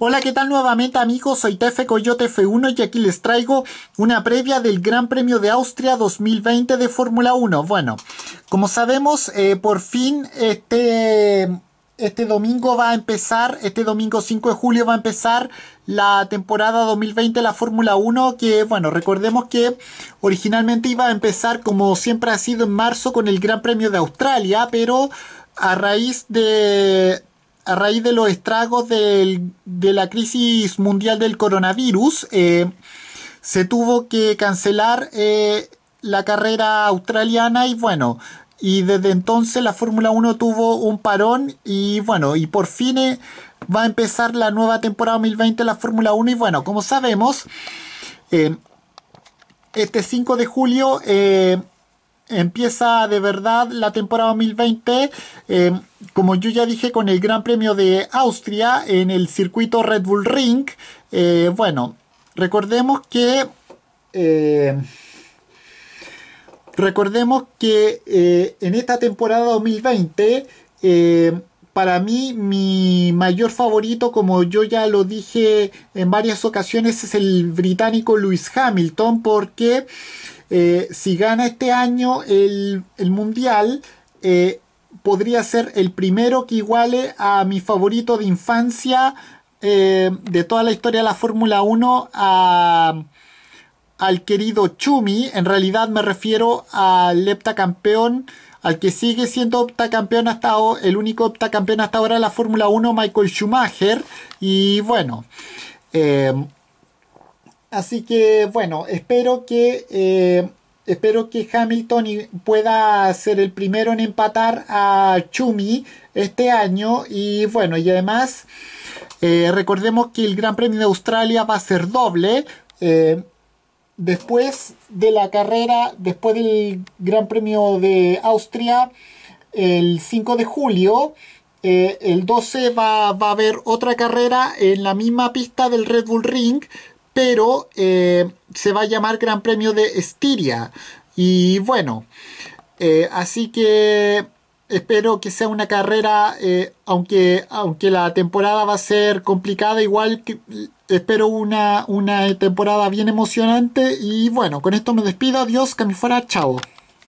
Hola, ¿qué tal nuevamente amigos? Soy Tefe Coyote F1 y aquí les traigo una previa del Gran Premio de Austria 2020 de Fórmula 1. Bueno, como sabemos, eh, por fin este, este domingo va a empezar, este domingo 5 de julio va a empezar la temporada 2020 de la Fórmula 1, que bueno, recordemos que originalmente iba a empezar como siempre ha sido en marzo con el Gran Premio de Australia, pero a raíz de a raíz de los estragos de la crisis mundial del coronavirus, eh, se tuvo que cancelar eh, la carrera australiana y bueno, y desde entonces la Fórmula 1 tuvo un parón y bueno, y por fin va a empezar la nueva temporada 2020 la Fórmula 1 y bueno, como sabemos, eh, este 5 de julio empieza de verdad la temporada 2020, em, como yo ya dije, con el Gran Premio de Austria en el circuito Red Bull Ring. Eh, bueno, recordemos que... Em, recordemos que eh, en esta temporada 2020, em, para mí mi mayor favorito, como yo ya lo dije en varias ocasiones, es el británico Lewis Hamilton, porque... Eh, si gana este año el, Mundial, eh, podría ser el primero que iguale a mi favorito de infancia eh, de toda la historia de la Fórmula 1 al querido Chumi. En realidad me refiero al heptacampeón, al que sigue siendo heptacampeón hasta el único heptacampeón hasta ahora de la Fórmula 1, Michael Schumacher. Y bueno. Así que bueno, espero que eh, espero que Hamilton pueda ser el primero en empatar a Chumi este año y bueno, y además eh, recordemos que el Gran Premio de Australia va a ser doble. Eh, después de la carrera, después del Gran Premio de Austria, el 5 de julio, el 12 va, va, a haber otra carrera en la misma pista del Red Bull Ring, pero eh, se va a llamar Gran Premio de Estiria. Y bueno, eh, así que espero que sea una carrera, eh, aunque, aunque la temporada va a ser complicada, igual espero una, una temporada bien emocionante. Y bueno, con esto me despido. Adiós, que me chao.